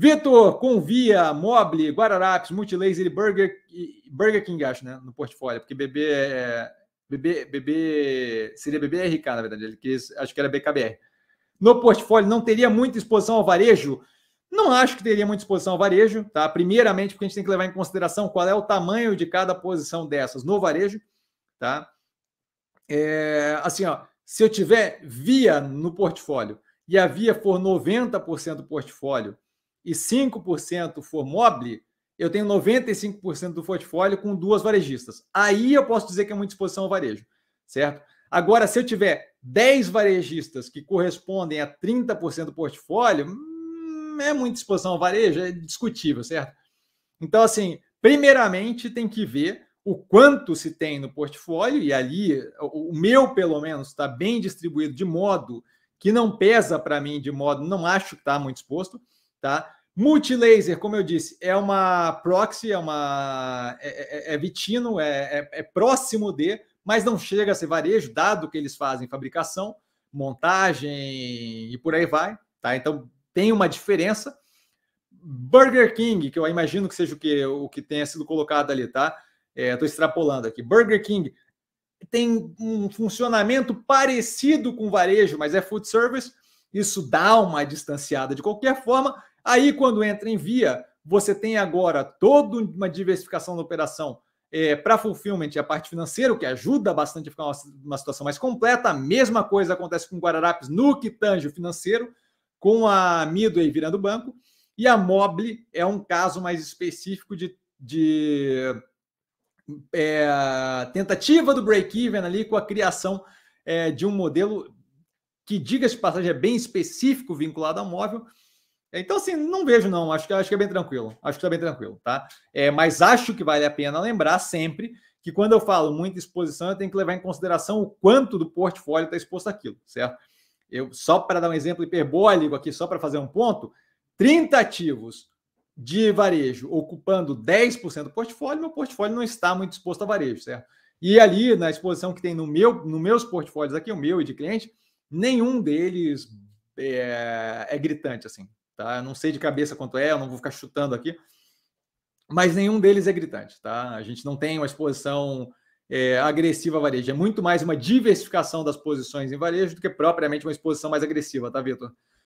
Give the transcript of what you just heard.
Vitor, Convia, Mobile, Guararapes, Multilaser e Burger, Burger King, acho, né? No portfólio, porque BB é. BB, BB seria BBRK, na verdade, ele quis, acho que era BKBR. No portfólio, não teria muita exposição ao varejo? Não acho que teria muita exposição ao varejo, tá? Primeiramente, porque a gente tem que levar em consideração qual é o tamanho de cada posição dessas no varejo, tá? É, assim, ó, se eu tiver via no portfólio e a via for 90% do portfólio e 5% for mobile, eu tenho 95% do portfólio com duas varejistas. Aí eu posso dizer que é muita exposição ao varejo, certo? Agora, se eu tiver 10 varejistas que correspondem a 30% do portfólio, hum, é muita exposição ao varejo, é discutível, certo? Então, assim, primeiramente tem que ver o quanto se tem no portfólio, e ali o meu, pelo menos, está bem distribuído de modo que não pesa para mim de modo, não acho que está muito exposto, tá? Multilaser, como eu disse, é uma proxy, é uma é, é, é, é vitino, é, é, é, próximo de, mas não chega a ser varejo, dado que eles fazem fabricação, montagem e por aí vai, tá? Então tem uma diferença. Burger King, que eu imagino que seja o que o que tenha sido colocado ali, tá? Estou é, extrapolando aqui. Burger King tem um funcionamento parecido com varejo, mas é food service. Isso dá uma distanciada de qualquer forma Aí, quando entra em via, você tem agora toda uma diversificação da operação é, para fulfillment e a parte financeira, o que ajuda bastante a ficar uma, uma, situação mais completa. A mesma coisa acontece com Guararapes no que tange o financeiro, com a Midway virando banco. E a Mobile é um caso mais específico de, de é, tentativa do break-even ali com a criação é, de um modelo que, diga-se de passagem, é bem específico vinculado ao móvel, então, assim, não vejo, não. Acho que, acho que é bem tranquilo. Acho que está bem tranquilo, tá? É, mas acho que vale a pena lembrar sempre que quando eu falo muita exposição, eu tenho que levar em consideração o quanto do portfólio está exposto àquilo, certo? Eu, só para dar um exemplo hiperbólico aqui, só para fazer um ponto, 30 ativos de varejo ocupando 10% do portfólio, meu portfólio não está muito exposto a varejo, certo? E ali, na exposição que tem no meu, no meus portfólios aqui, o meu e de cliente, nenhum deles é, é gritante, assim. Tá? Eu não sei de cabeça quanto é, eu não vou ficar chutando aqui. Mas nenhum deles é gritante. Tá? A gente não tem uma exposição é, agressiva a varejo. É muito mais uma diversificação das posições em varejo do que propriamente uma exposição mais agressiva, tá, Vitor?